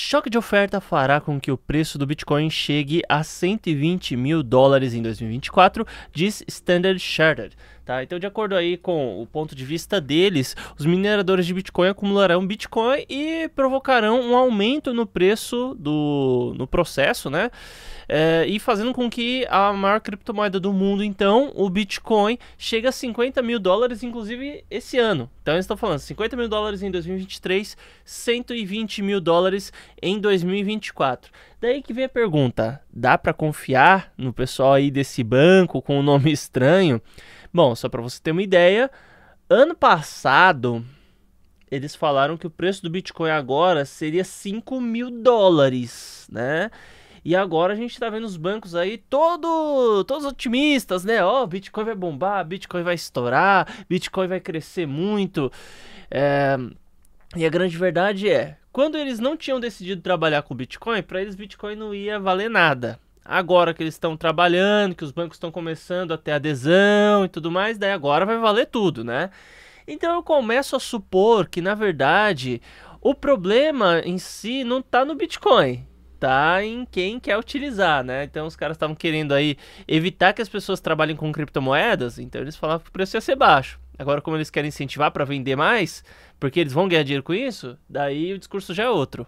Choque de oferta fará com que o preço do Bitcoin chegue a 120 mil dólares em 2024, diz Standard Chartered. Tá? Então, de acordo aí com o ponto de vista deles, os mineradores de Bitcoin acumularão Bitcoin e provocarão um aumento no preço do no processo, né? É, e fazendo com que a maior criptomoeda do mundo, então, o Bitcoin, chegue a 50 mil dólares, inclusive esse ano. Então, eles estão falando 50 mil dólares em 2023, 120 mil dólares em 2024. Daí que vem a pergunta: dá para confiar no pessoal aí desse banco com o um nome estranho? Bom, só para você ter uma ideia, ano passado eles falaram que o preço do Bitcoin agora seria 5 mil dólares, né? E agora a gente tá vendo os bancos aí todo, todos otimistas, né? Ó, oh, Bitcoin vai bombar, Bitcoin vai estourar, Bitcoin vai crescer muito. É... E a grande verdade é, quando eles não tinham decidido trabalhar com Bitcoin, para eles Bitcoin não ia valer nada. Agora que eles estão trabalhando, que os bancos estão começando a ter adesão e tudo mais, daí agora vai valer tudo, né? Então eu começo a supor que, na verdade, o problema em si não está no Bitcoin, tá em quem quer utilizar, né? Então os caras estavam querendo aí evitar que as pessoas trabalhem com criptomoedas, então eles falavam que o preço ia ser baixo. Agora, como eles querem incentivar para vender mais, porque eles vão ganhar dinheiro com isso, daí o discurso já é outro.